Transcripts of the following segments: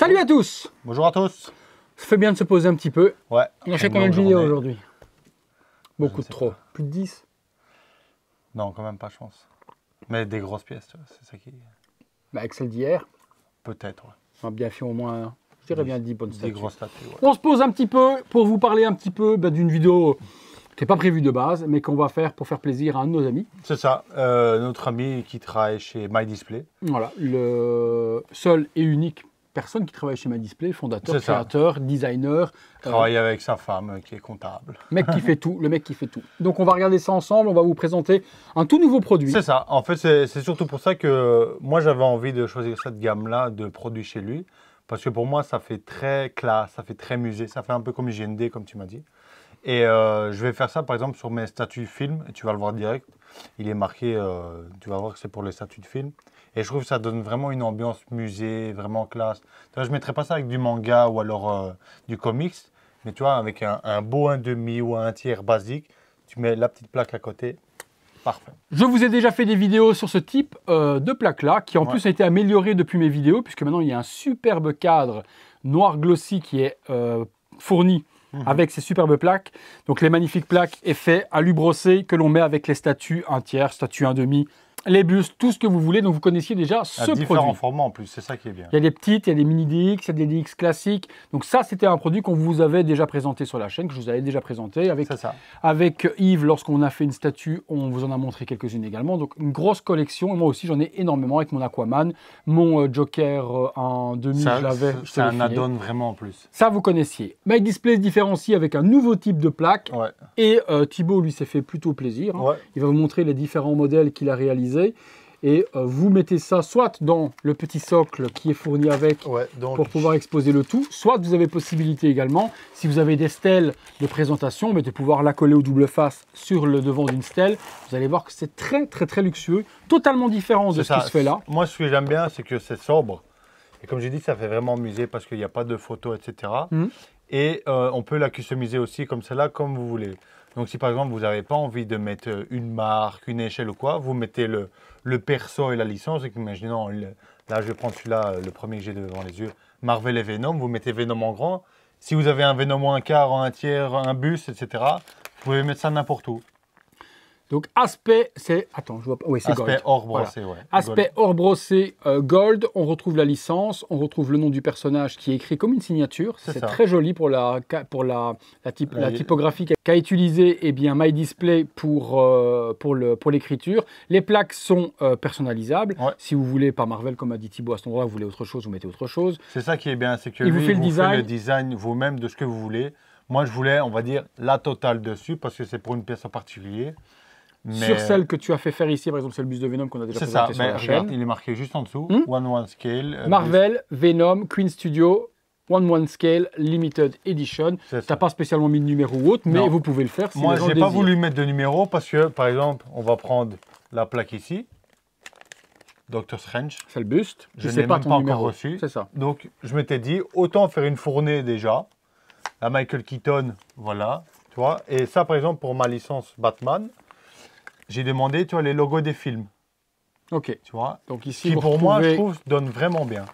Salut à tous Bonjour à tous Ça fait bien de se poser un petit peu. Ouais. On fait combien de vidéos aujourd'hui Beaucoup de trop. Plus de 10 Non, quand même pas, je pense. Mais des grosses pièces, c'est ça qui... Bah avec celle d'hier Peut-être, On a bien fait au moins, je bien 10 bonnes statues. grosses statues, On se pose un petit peu pour vous parler un petit peu bah, d'une vidéo qui n'est pas prévue de base, mais qu'on va faire pour faire plaisir à un de nos amis. C'est ça, euh, notre ami qui travaille chez My Display. Voilà, le seul et unique personne qui travaille chez Madisplay, fondateur, créateur, designer. Euh, travaille avec sa femme qui est comptable. Mec qui fait tout, le mec qui fait tout. Donc on va regarder ça ensemble, on va vous présenter un tout nouveau produit. C'est ça, en fait c'est surtout pour ça que moi j'avais envie de choisir cette gamme-là de produits chez lui, parce que pour moi ça fait très classe, ça fait très musée, ça fait un peu comme IGND comme tu m'as dit. Et euh, je vais faire ça par exemple sur mes statuts de film, tu vas le voir direct, il est marqué, euh, tu vas voir que c'est pour les statuts de film. Et je trouve que ça donne vraiment une ambiance musée, vraiment classe. je ne mettrais pas ça avec du manga ou alors euh, du comics, mais tu vois, avec un, un beau 1,5 ou un tiers basique, tu mets la petite plaque à côté. Parfait. Je vous ai déjà fait des vidéos sur ce type euh, de plaque-là, qui en plus a été amélioré depuis mes vidéos, puisque maintenant il y a un superbe cadre noir glossy qui est euh, fourni mhm. avec ces superbes plaques. Donc les magnifiques plaques effets à brossé que l'on met avec les statues un tiers, statue un demi, les bus, tout ce que vous voulez, donc vous connaissiez déjà ce produit. Différents formats en plus, c'est ça qui est bien. Il y a des petites, il y a des mini DX, il y a des DX classiques. Donc ça, c'était un produit qu'on vous avait déjà présenté sur la chaîne, que je vous avais déjà présenté avec, ça. avec Yves. Lorsqu'on a fait une statue, on vous en a montré quelques-unes également. Donc une grosse collection. Et moi aussi, j'en ai énormément avec mon Aquaman, mon euh, Joker en euh, demi, ça, je l'avais. C'est un add-on vraiment en plus. Ça, vous connaissiez. My Display se différencie avec un nouveau type de plaque. Et thibault euh, Thibaut, lui, s'est fait plutôt plaisir. Hein. Il va vous montrer les différents modèles qu'il a réalisés et euh, vous mettez ça soit dans le petit socle qui est fourni avec pour pouvoir exposer le tout, soit vous avez possibilité également, si vous avez des stèles de présentation, de pouvoir la coller au double face sur le devant d'une stèle. Vous allez voir que c'est très très très luxueux, totalement différent de ce qui se fait là. Moi, ce que j'aime bien, c'est que c'est sobre. Et comme j'ai dit, ça fait vraiment musée parce qu'il n'y a pas de photos, etc. Et hum. euh, on peut la customiser aussi comme celle-là, comme vous voulez. Donc si par exemple vous n'avez pas envie de mettre une marque, une échelle ou quoi, vous mettez le, le perso et la licence. Et imaginons, là je vais prendre celui-là, euh, le premier que j'ai devant les yeux, Marvel et Venom, vous mettez Venom en grand. Si vous avez un Venom en un quart, en un tiers, un bus, etc., vous pouvez mettre ça n'importe où. Donc aspect, c'est attends, je vois pas. Oui, c'est gold. Or brossé, Aspect brossé euh, gold. On retrouve la licence, on retrouve le nom du personnage qui est écrit comme une signature. C'est très joli pour la pour la, la, typographie qu'a utilisé eh bien My Display pour euh, pour l'écriture. Les plaques sont euh, personnalisables. Si vous voulez par Marvel comme a dit Thibaut à cet endroit, vous voulez autre chose, vous mettez autre chose. C'est ça qui est bien, c'est que vous faites le design vous-même de ce que vous voulez. Moi, je voulais, on va dire, la totale dessus parce que c'est pour une pièce en particulier. Sur celle que tu as fait faire ici, par exemple, c'est le bus de Venom qu'on a déjà présenté ça. Il est marqué juste en dessous. Hmm One One Scale. Euh, Marvel, Venom, Queen Studio. One One Scale Limited Edition. n'as pas spécialement mis de numéro ou autre, mais vous pouvez le faire. Si Moi, j'ai pas voulu mettre de numéro parce que, par exemple, on va prendre la plaque ici. Doctor Strange. C'est le buste. Je ne l'ai pas, même pas encore reçu. C'est Donc, je m'étais dit, autant faire une fournée déjà. La Michael Keaton, voilà. Tu vois. Et ça, par exemple, pour ma licence Batman, j'ai demandé, tu vois, les logos des films. Ok. Tu vois Donc ici, qui pour moi, je trouve, donne vraiment bien.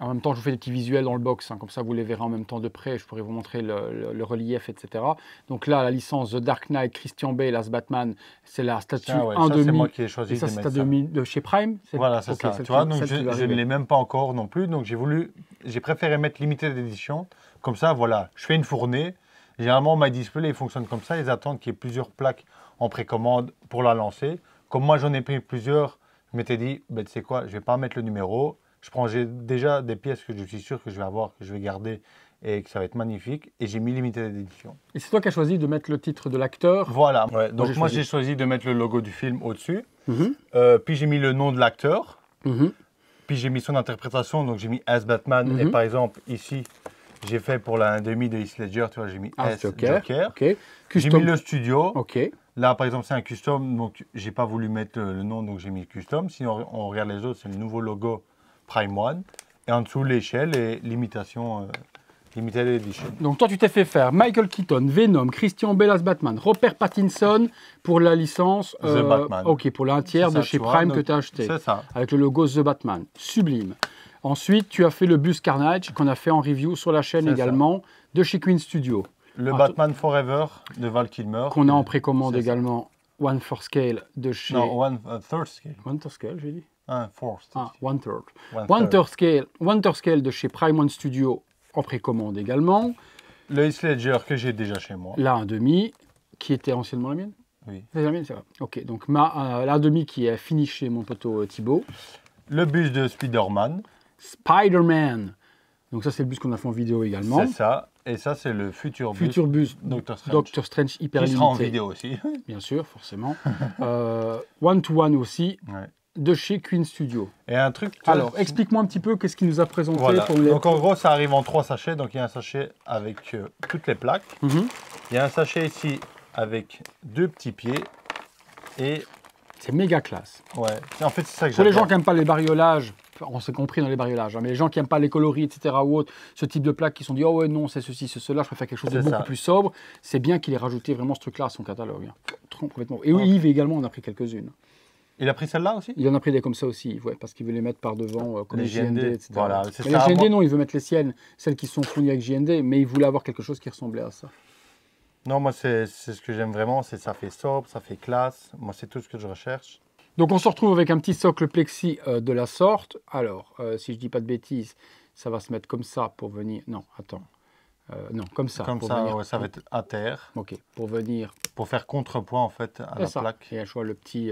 En même temps, je vous fais des petits visuels dans le box, hein, comme ça vous les verrez en même temps de près, je pourrais vous montrer le, relief, etc. Donc là, la licence The Dark Knight, Christian Bale, As Batman, c'est la statue ah ouais, ça, C'est moi qui ai choisi. mettre ça, de chez Prime Voilà, c'est ça. Tu vois, donc je, je ne l'ai même pas encore non plus, donc j'ai voulu, j'ai préféré mettre limité d'édition. Comme ça, voilà, je fais une fournée, Généralement, My Display fonctionne comme ça. Ils attendent qu'il y ait plusieurs plaques en précommande pour la lancer. Comme moi, j'en ai pris plusieurs, je m'étais dit, ben, tu sais quoi, je vais pas mettre le numéro. Je prends déjà des pièces que je suis sûr que je vais avoir, que je vais garder et que ça va être magnifique. Et j'ai mis limité d'édition. Et c'est toi qui as choisi de mettre le titre de l'acteur Voilà. donc moi, j'ai choisi de mettre le logo du film au-dessus. Mhm. Euh, puis j'ai mis le nom de l'acteur. Mhm. Puis j'ai mis son interprétation. Donc j'ai mis As Batman. Et mhm. par exemple, ici, j'ai fait pour la demi de Heath Ledger, tu vois, j'ai mis ah, S Joker. J'ai mis le studio. Là, par exemple, c'est un custom, donc j'ai pas voulu mettre euh, le nom, donc j'ai mis custom. sinon on, regarde les autres, c'est le nouveau logo Prime One. Et en dessous, l'échelle et l'imitation. Euh, limited Edition. Donc toi, tu t'es fait faire Michael Keaton, Venom, Christian Bellas Batman, Robert Pattinson pour la licence... The euh, Batman. Ok, pour l'un tiers de chez Prime que tu as acheté. C'est ça. Avec le logo The Batman. Sublime. Ensuite, tu as fait le bus Carnage qu'on a fait en review sur la chaîne également de chez Queen Studio. Le Batman Forever de Val Kilmer. Qu'on a en précommande également. One for Scale de chez. Non, One euh, Third Scale. One Third Scale, j'ai dit. Ah, Ah, one Third. One, third. Scale. One Third Scale de chez Prime One Studio en précommande également. Le Heath Ledger que j'ai déjà chez moi. La 1,5 qui était anciennement la mienne. Oui. C'est la mienne, c'est vrai. Ok, donc ma, euh, la 1,5 qui est finie chez mon poteau euh, Thibaut. Le bus de Spider-Man. Spider-Man. Donc ça, c'est le bus qu'on a fait en vidéo également. C'est ça. Et ça, c'est le futur bus. Futur bus Doctor Strange. Doctor Strange hyper Qui sera en vidéo aussi. Bien sûr, forcément. Euh, one to one aussi. De chez Queen Studio. Et un truc. Alors, explique-moi un petit peu qu'est-ce qu'il nous a présenté. Donc, en gros, ça arrive en trois sachets. Donc, il y a un sachet avec euh, toutes les plaques. Mhm. Il y a un sachet ici avec deux petits pieds. Et. C'est méga classe. Ouais. En fait, c'est ça que Pour les gens qui n'aiment pas les bariolages, on s'est compris dans les bariolages. Hein. Mais les gens qui n'aiment pas les coloris, etc. ou autre, ce type de plaques qui sont dit oh ouais non c'est ceci, c'est cela, je préfère quelque chose de beaucoup plus sobre. C'est bien qu'il ait rajouté vraiment ce truc-là à son catalogue. Hein. Complètement. Et oui, Yves également en a pris quelques-unes. Il a pris celle-là aussi Il en a pris des comme ça aussi, parce qu'il veut les mettre par devant, euh, comme les GND, etc. Les GND, non, il veut mettre les siennes, celles qui sont fournies avec GND, mais il voulait avoir quelque chose qui ressemblait à ça. Non, moi, c'est ce que j'aime vraiment, c'est ça fait sobre, ça fait classe. Moi, c'est tout ce que je recherche. Donc on se retrouve avec un petit socle plexi euh, de la sorte. Alors, euh, si je dis pas de bêtises, ça va se mettre comme ça pour venir... Non, attends. Euh, non, comme ça. Comme ça, ça va être à terre. Ok, pour venir... Pour faire contrepoint en fait, à la plaque. Et je vois le petit,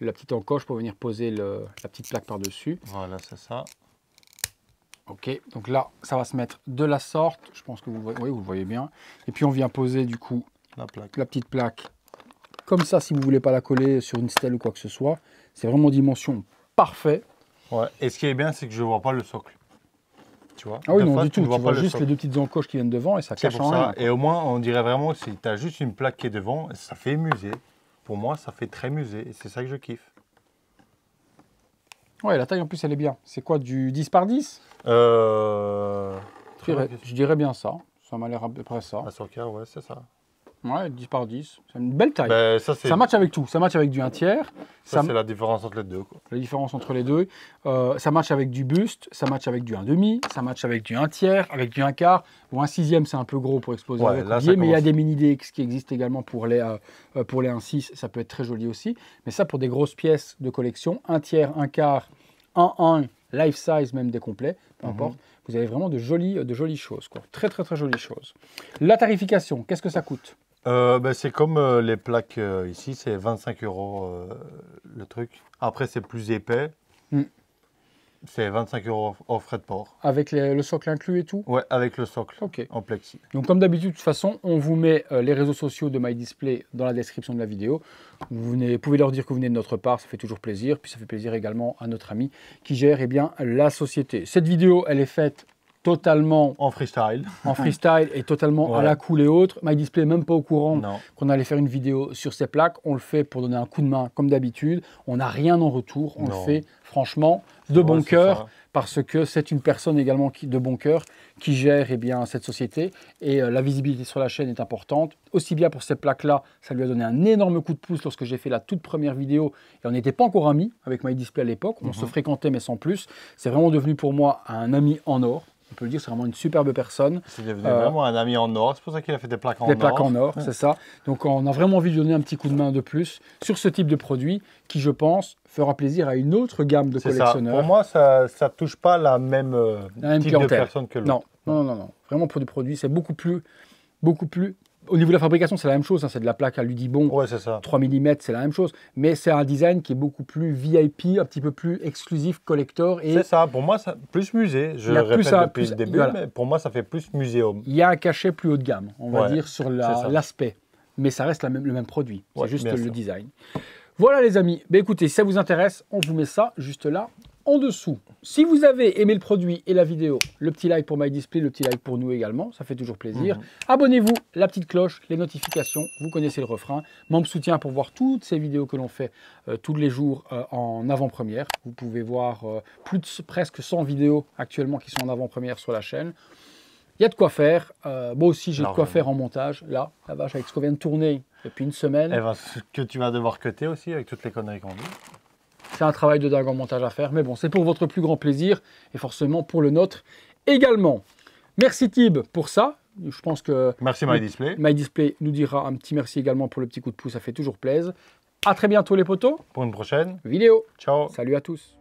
la petite encoche pour venir poser la petite plaque par-dessus. Voilà, c'est ça. Ok, donc là, ça va se mettre de la sorte. Je pense que vous, voyez, vous voyez bien. Et puis, on vient poser, du coup, la, plaque. la petite plaque comme ça si vous voulez pas la coller sur une stèle ou quoi que ce soit. C'est vraiment dimension parfait. Ouais. Et ce qui est bien, c'est que je vois pas le socle. Tu vois ah oui, non, du tout. Tu, vois, juste les deux petites encoches qui viennent devant et ça cache en Rien, et au moins, on dirait vraiment si tu as juste une plaque qui est devant, ça fait musée. Pour moi, ça fait très musée et c'est ça que je kiffe. Ouais, la taille en plus, elle est bien. C'est quoi, du 10 par 10 euh, je, dirais, bien ça. Ça m'a l'air à peu près ça. À ouais, c'est ça. Ouais, 10 par 10. C'est une belle taille. Ben, ça, ça, match avec tout. Ça match avec du 1 tiers. Ça, c'est la différence entre les deux. La différence entre les deux. Euh, ça match avec du buste, ça match avec du 1,5, ça match avec du 1 tiers, avec du 1 quart. Ou un sixième, c'est un peu gros pour exploser Mais il y a des mini DX qui existent également pour les, euh, euh, pour les 1,6. Ça peut être très joli aussi. Mais ça, pour des grosses pièces de collection, 1 tiers, 1 quart, 1, 1, life size même des complets, peu mhm. importe vous avez vraiment de jolies, de jolies choses. Quoi. Très, très, très jolies choses. La tarification, qu'est-ce que ça coûte euh, ben, c'est comme euh, les plaques euh, ici, c'est 25 euros le truc. Après, c'est plus épais. Hmm. C'est 25 euros en frais de port. Avec le socle inclus et tout Ouais, avec le socle en plexi. Donc, comme d'habitude, de toute façon, on vous met les réseaux sociaux de MyDisplay dans la description de la vidéo. Vous pouvez leur dire que vous venez de notre part, ça fait toujours plaisir. Puis ça fait plaisir également à notre ami qui gère eh bien, la société. Cette vidéo, elle est faite totalement en freestyle, en freestyle et totalement à la cool et autres. MyDisplay n'est même pas au courant qu'on allait faire une vidéo sur ces plaques. On le fait pour donner un coup de main comme d'habitude. On n'a rien en retour. On le fait franchement de bon cœur parce que c'est une personne également qui, de bon cœur qui gère et eh bien, cette société et euh, la visibilité sur la chaîne est importante. Aussi bien pour ces plaques-là, ça lui a donné un énorme coup de pouce lorsque j'ai fait la toute première vidéo et on n'était pas encore amis avec my Display à l'époque, on mhm. se fréquentait mais sans plus. C'est vraiment devenu pour moi un ami en or on peut le dire, c'est vraiment une superbe personne. C'est devenu euh, vraiment un ami en or, c'est pour ça qu'il a fait des plaques en or. Des plaques en or, c'est ça. Donc on a vraiment envie de donner un petit coup de main de plus sur ce type de produit qui, je pense, fera plaisir à une autre gamme de collectionneurs. Pour moi, ça ne touche pas la même, euh, type de personne que lui. Non, non, non, non, Vraiment pour du produit, c'est beaucoup plus, beaucoup plus au niveau de la fabrication, c'est la même chose. Hein, c'est de la plaque à Ludibon. Ouais, c'est ça. 3 mm, c'est la même chose. Mais c'est un design qui est beaucoup plus VIP, un petit peu plus exclusif, collector. Et c'est ça. Pour moi, ça, plus musée. Je le ça, depuis plus, le début, mais pour moi, ça fait plus muséum. Il y a un cachet plus haut de gamme, on va dire, sur l'aspect. mais ça reste même, le même produit. C'est juste le design. Voilà les amis. Ben écoutez, si ça vous intéresse, on vous met ça juste là en dessous. Si vous avez aimé le produit et la vidéo, le petit like pour My Display, le petit like pour nous également, ça fait toujours plaisir. Mhm. Abonnez-vous, la petite cloche, les notifications, vous connaissez le refrain. Membre soutien pour voir toutes ces vidéos que l'on fait euh, tous les jours euh, en avant-première. Vous pouvez voir euh, plus de presque 100 vidéos actuellement qui sont en avant-première sur la chaîne. Il y a de quoi faire. moi aussi, j'ai de quoi faire en montage. Là, la vache, avec ce qu'on vient de tourner depuis une semaine. Et eh ben, ce que tu vas devoir cutter aussi avec toutes les conneries qu'on dit c'est un travail de dingue en montage à faire. Mais bon, c'est pour votre plus grand plaisir et forcément pour le nôtre également. Merci Tib pour ça. Je pense que merci my display nous dira un petit merci également pour le petit coup de pouce, ça fait toujours plaisir. À très bientôt les potos. Pour une prochaine vidéo. Ciao. Salut à tous.